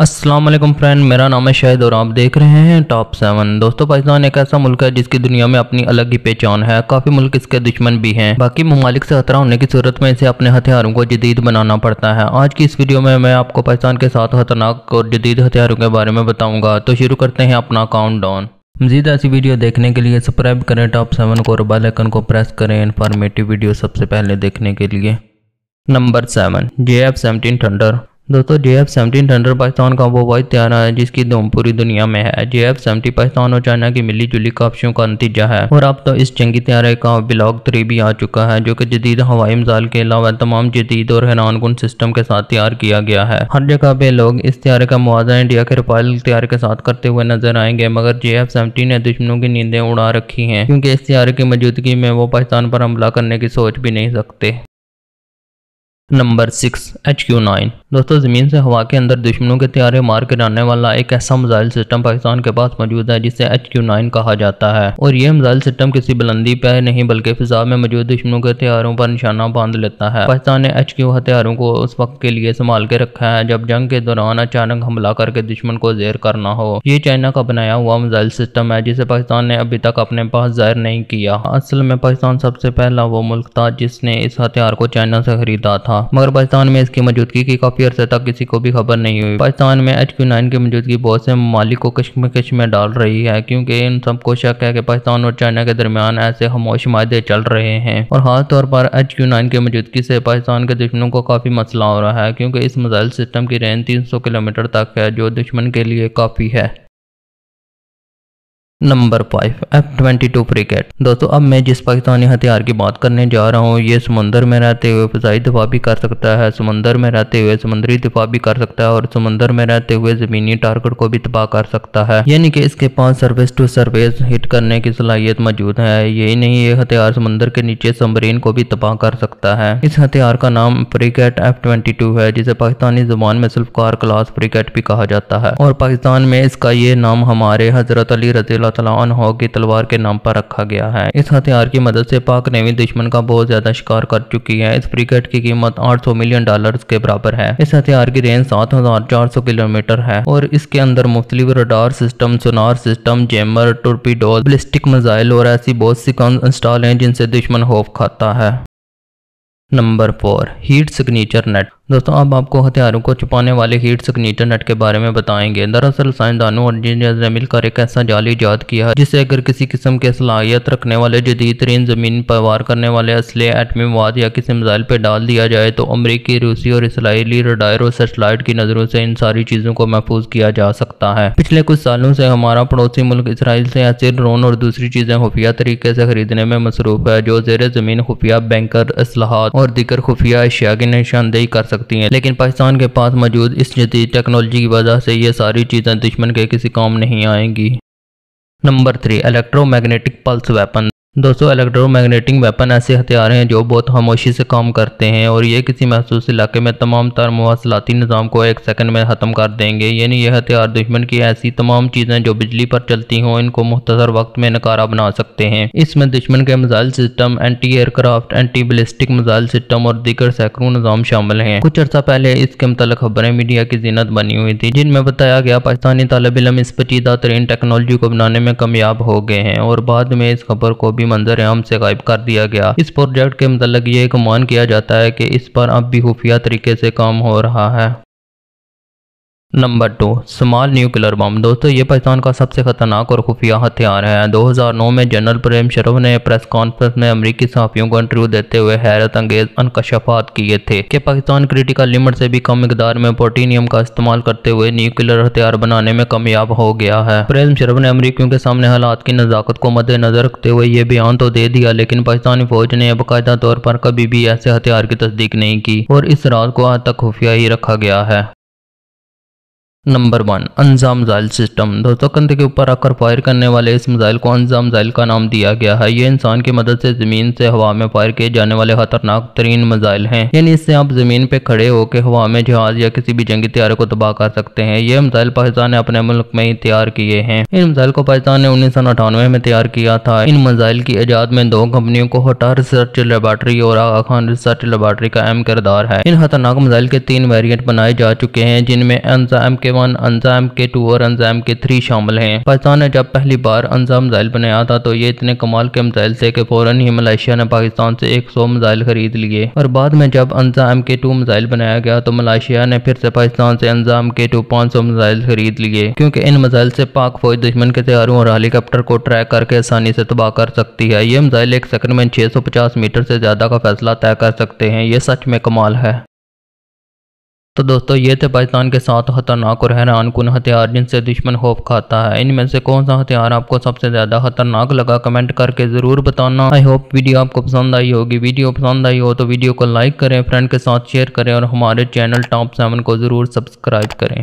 Aslam friend मेरा नाम है शाहिद और आप देख रहे हैं टॉप सेवन दोस्तों पाकिस्तान एक ऐसा मुल्क है जिसकी दुनिया में अपनी अलग ही पहचान है काफ़ी मुल्क इसके दुश्मन भी हैं बाकी ममालिक से खतरा होने की सूरत में इसे अपने हथियारों को जदीद बनाना पड़ता है आज की इस वीडियो में मैं आपको पाकिस्तान के साथ खतरनाक और जदीद हथियारों के बारे में बताऊँगा तो शुरू करते हैं अपना काउंट डाउन मजीद ऐसी वीडियो देखने के लिए सब्सक्राइब करें टॉप सेवन को और बेलाइकन को प्रेस करें इन्फॉर्मेटिव वीडियो सबसे पहले देखने के लिए number seven J F seventeen thunder दोस्तों J F seventeen thunder Pakistan का वो वाइज तैयार है जिसकी धूम पूरी दुनिया में है जे एफ सेवेंटी पाकिस्तान और चाइना की मिली जुली कापशियों का नतीजा है और अब तो इस जंगी तैयारे का ब्लॉक थ्री भी आ चुका है जो कि जदीद हवाई मिसाल के अलावा तमाम जदीद और हैरान गुन सिस्टम के साथ तैयार किया गया है हर जगह पे लोग इस तैयारे का मुआवजा इंडिया के रफाल तैयार के साथ करते हुए नजर आएंगे मगर जे एफ सेवेंटीन ने दुश्मनों की नींदें उड़ा रखी है क्योंकि इस तैयारे की मौजूदगी में वो पाकिस्तान पर हमला करने की सोच भी नहीं सकते number six H Q nine दोस्तों ज़मीन से हवा के अंदर दुश्मनों के त्यारे मार गिराने वाला एक ऐसा मिज़ाइल सिस्टम पाकिस्तान के पास मौजूद है जिसे एच क्यू नाइन कहा जाता है और यह मिज़ाइल सिस्टम किसी बुलंदी पर नहीं बल्कि फिजा में मौजूद दुश्मनों के त्यारों पर निशाना बांध लेता है पाकिस्तान ने एच क्यू हथियारों को उस वक्त के लिए संभाल के रखा है जब जंग के दौरान अचानक हमला करके दुश्मन को जेर करना हो ये चाइना का बनाया हुआ मिज़ाइल सिस्टम है जिसे पाकिस्तान ने अभी तक अपने पास जाहिर नहीं किया असल में पाकिस्तान सबसे पहला वो मुल्क था जिसने इस हथियार को चाइना से खरीदा था था मगर पाकिस्तान में इसकी मौजूदगी की काफी अर्से तक किसी को भी खबर नहीं हुई पाकिस्तान में एच क्यू नाइन की मौजूदगी बहुत से ममालिक को कश्मकश में डाल रही है क्योंकि इन सबको शक है कि पाकिस्तान और चाइना के दरमियान ऐसे खामोश माहे चल रहे हैं और खासतौर पर एच क्यू नाइन की मौजूदगी से पाकिस्तान के दुश्मनों को काफी मसला हो रहा है क्योंकि इस मिसाइल सिस्टम की रेंज तीन सौ किलोमीटर तक है जो दुश्मन के लिए काफी है number five F twenty two frigate दोस्तों अब मैं जिस पाकिस्तानी हथियार की बात करने जा रहा हूँ ये समुंदर में रहते हुए फजाई दफा भी कर सकता है समंदर में रहते हुए समुद्री दफा भी कर सकता है और समंदर में रहते हुए जमीनी टारगेट को भी तबाह कर सकता है यानी कि इसके पास सर्विस टू सर्विस हिट करने की सलाहियत मौजूद है यही नहीं ये हथियार समंदर के नीचे समरीन को भी तबाह कर सकता है इस हथियार का नाम फ्रिकेट एफ ट्वेंटी टू है जिसे पाकिस्तानी जुबान में कार क्लास फ्रिकेट भी कहा जाता है और पाकिस्तान में इसका ये नाम हमारे हजरत अली रजीला तला की तलवार के नाम पर रखा गया है इस हथियार की मदद से पाक नेवी दुश्मन का बहुत ज्यादा शिकार कर चुकी है इस ब्रिगेड की कीमत 800 मिलियन डॉलर के बराबर है इस हथियार की रेंज 7400 किलोमीटर है और इसके अंदर मुख्तलि radar system sonar system jammer torpedo ballistic missile और ऐसी बहुत सी कम इंस्टॉल है जिनसे दुश्मन खौफ खाता है number four heat signature net दोस्तों अब आपको हथियारों को छुपाने वाले हीट सिग्नेचर नेट के बारे में बताएंगे दरअसल साइंसदानों और इंजीनियर ने मिलकर एक ऐसा जाल ईजाद किया है जिसे अगर किसी किस्म के सलाहियत रखने वाले जदीद तरीन जमीन पर वार करने वाले असले एटमी मवाद या किसी मिसाइल पर डाल दिया जाए तो अमरीकी रूसी और इसराइली रडायर और सेटेलाइट की नज़रों से इन सारी चीज़ों को महफूज किया जा सकता है पिछले कुछ सालों से हमारा पड़ोसी मुल्क इसराइल से ऐसे ड्रोन और दूसरी चीज़ें खुफिया तरीके से खरीदने में मसरूफ है जो जेर ज़मीन खुफिया बैंकर असलाहत और दीगर खुफिया अशिया की निशानदेही कर सकते सकती हैं लेकिन पाकिस्तान के पास मौजूद इस जदीद टेक्नोलॉजी की वजह से ये सारी चीज़ें दुश्मन के किसी काम नहीं आएंगी number three electromagnetic pulse weapon दोस्तों इलेक्ट्रोमैग्नेटिक वेपन ऐसे हथियार हैं जो बहुत खामोशी से काम करते हैं और ये किसी महसूस इलाके में तमाम तर मवासलाती निज़ाम को एक सेकंड में ख़त्म कर देंगे यानी यह हथियार दुश्मन की ऐसी तमाम चीज़ें जो बिजली पर चलती हों इनको मुख्तर वक्त में नकारा बना सकते हैं इसमें दुश्मन के missile system anti aircraft anti ballistic missile system और दीगर सैकड़ों निज़ाम शामिल हैं कुछ अर्सा पहले इसके मतलब खबरें मीडिया की जीनत बनी हुई थी जिनमें बताया गया पाकिस्तानी तलब इलम इस पचीदा तरीन टेक्नोलॉजी को बनाने में कामयाब हो गए हैं और बाद में इस खबर को भी मंजर आम से गायब कर दिया गया इस प्रोजेक्ट के मतलब ये गुमान किया जाता है कि इस पर अब भी खुफिया तरीके से काम हो रहा है number two small nuclear bomb दोस्तों ये पाकिस्तान का सबसे खतरनाक और खुफिया हथियार है 2009 में जनरल प्रेम शरफ ने प्रेस कॉन्फ्रेंस में अमरीकी सहाफियों को इंटरव्यू देते हुए हैरत अंगेज अनकशफात किए थे कि पाकिस्तान क्रिटिकल लिमिट से भी कम मकदार में पोटीनियम का इस्तेमाल करते हुए न्यूक्लियर हथियार बनाने में कामयाब हो गया है प्रेम शरफ ने अमरीकियों के सामने हालात की नज़ाकत को मद्देनजर रखते हुए ये बयान तो दे दिया लेकिन पाकिस्तानी फौज ने बाकायदा तौर पर कभी भी ऐसे हथियार की तस्दीक नहीं की और इस रात को आज तक खुफिया ही रखा गया है नंबर वन अनजाम मिजाइल सिस्टम कंधे के ऊपर आकर फायर करने वाले इस मिसाइल को अनजाम जाइल का नाम दिया गया है ये इंसान की मदद से ज़मीन से हवा में फायर किए जाने वाले खतरनाक तरीन मिसाइल हैं यानी इससे आप ज़मीन पे खड़े होकर हवा में जहाज या किसी भी जंगी तैयारे को तबाह कर सकते हैं ये मिसाइल पाकिस्तान ने अपने मुल्क में ही तैयार किए हैं इन मिसाइल को पाकिस्तान ने उन्नीस में तैयार किया था इन मिसाइल की ईजाद में दो कंपनियों को हटा रिसर्च लेबार्ट्री और आगा खान रिसर्च लेबार्ट्री का अहम किरदार है इन खतरनाक मिसाइल के तीन वेरियंट बनाए जा चुके हैं जिनमें एनसा एम के वन अंजाम के टू और अंजाम के थ्री शामिल हैं पाकिस्तान ने जब पहली बार अंजाम मिजाइल बनाया था तो ये इतने कमाल के मिजाइल थे कि फ़ौरन ही मलेशिया ने पाकिस्तान से एक सौ मिसाइल खरीद लिए और बाद में जब अंजाम के टू मिसाइल बनाया गया तो मलेशिया ने फिर से पाकिस्तान से अंजाम के टू पाँच सौ मिसाइल खरीद लिए क्योंकि इन मिसाइल से पाक फौज दुश्मन के तैयारों और हेलीकॉप्टर को ट्रैक करके आसानी से तबाह कर सकती है ये मिसाइल एक सेकंड में छह सौ पचास मीटर से ज़्यादा का फैसला तय कर सकते हैं ये सच में कमाल है तो दोस्तों ये थे पाकिस्तान के साथ खतरनाक और हैरान कन हथियार जिनसे दुश्मन खौफ खाता है इनमें से कौन सा हथियार आपको सबसे ज़्यादा खतरनाक लगा कमेंट करके ज़रूर बताना आई होप वीडियो आपको पसंद आई होगी वीडियो पसंद आई हो तो वीडियो को लाइक करें फ्रेंड के साथ शेयर करें और हमारे चैनल टॉप सेवन को ज़रूर सब्सक्राइब करें